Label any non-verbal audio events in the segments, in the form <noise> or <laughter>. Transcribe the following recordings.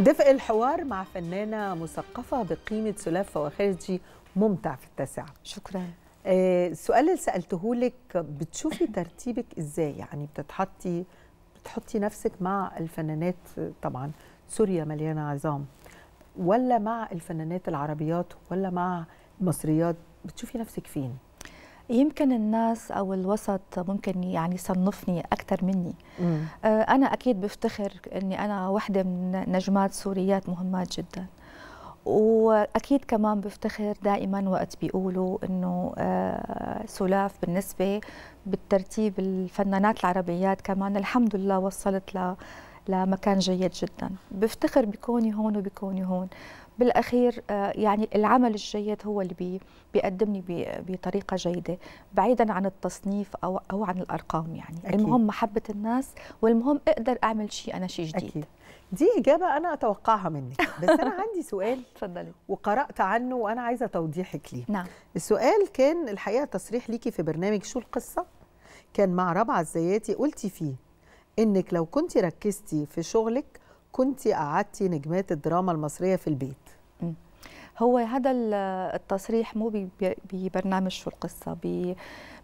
دفء الحوار مع فنانة مثقفة بقيمة سلافة فواخرجي ممتع في التاسعة شكرا آه، السؤال اللي سألته لك بتشوفي ترتيبك إزاي يعني بتتحطي بتحطي نفسك مع الفنانات طبعا سوريا مليانة عظام ولا مع الفنانات العربيات ولا مع المصريات بتشوفي نفسك فين؟ يمكن الناس او الوسط ممكن يعني يصنفني اكثر مني مم. آه، انا اكيد بفتخر اني انا وحده من نجمات سوريات مهمات جدا واكيد كمان بفتخر دائما وقت بيقولوا انه آه، سلاف بالنسبه بالترتيب الفنانات العربيات كمان الحمد لله وصلت ل لمكان جيد جدا بفتخر بكوني هون وبكوني هون بالاخير آه، يعني العمل الجيد هو اللي بي بيقدمني بطريقه جيده بعيدا عن التصنيف او او عن الارقام يعني أكيد. المهم محبه الناس والمهم اقدر اعمل شيء انا شيء جديد أكيد. دي اجابه انا اتوقعها منك بس انا عندي سؤال اتفضلي <laughs> وقرات عنه وانا عايزه توضيحك ليه نعم السؤال كان الحقيقه تصريح ليكي في برنامج شو القصه كان مع ربعه الزياتي قلتي فيه انك لو كنت ركزتي في شغلك كنت قعدتي نجمات الدراما المصريه في البيت هو هذا التصريح مو ببرنامج شو القصه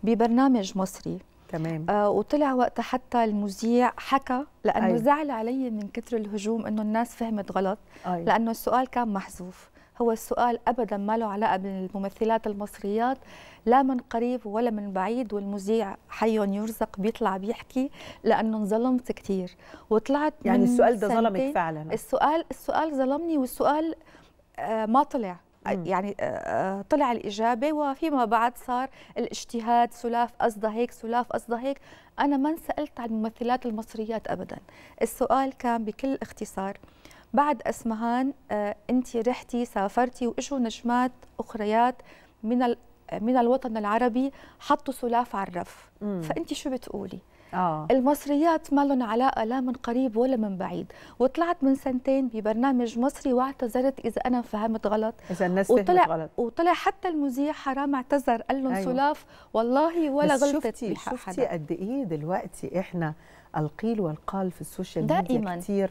ببرنامج مصري تمام آه وطلع وقتها حتى المذيع حكى لانه أيوة. زعل علي من كثر الهجوم انه الناس فهمت غلط أيوة. لانه السؤال كان محذوف هو السؤال ابدا ما له علاقه بالممثلات المصريات لا من قريب ولا من بعيد والمذيع حي يرزق بيطلع بيحكي لانه انظلمت كثير وطلعت يعني السؤال ده ظلمك فعلا السؤال السؤال ظلمني والسؤال آه، ما طلع آه، يعني آه، طلع الإجابة وفيما بعد صار الاجتهاد سلاف قصدها هيك سلاف قصدها هيك أنا ما سألت عن الممثلات المصريات أبدا السؤال كان بكل اختصار بعد أسمهان آه، أنت رحتي سافرتي وإجوا نجمات أخريات من آه، من الوطن العربي حطوا سلاف على الرف فأنت شو بتقولي؟ آه. المصريات ما لهم علاقة لا من قريب ولا من بعيد وطلعت من سنتين ببرنامج مصري واعتذرت إذا أنا فهمت غلط إذا الناس وطلع غلط وطلع حتى المذيع حرام اعتذر قال لهم أيوة. سلاف والله ولا بس غلطت شفتي شفتي قد إيه دلوقتي إحنا القيل والقال في السوشيال ميديا كتير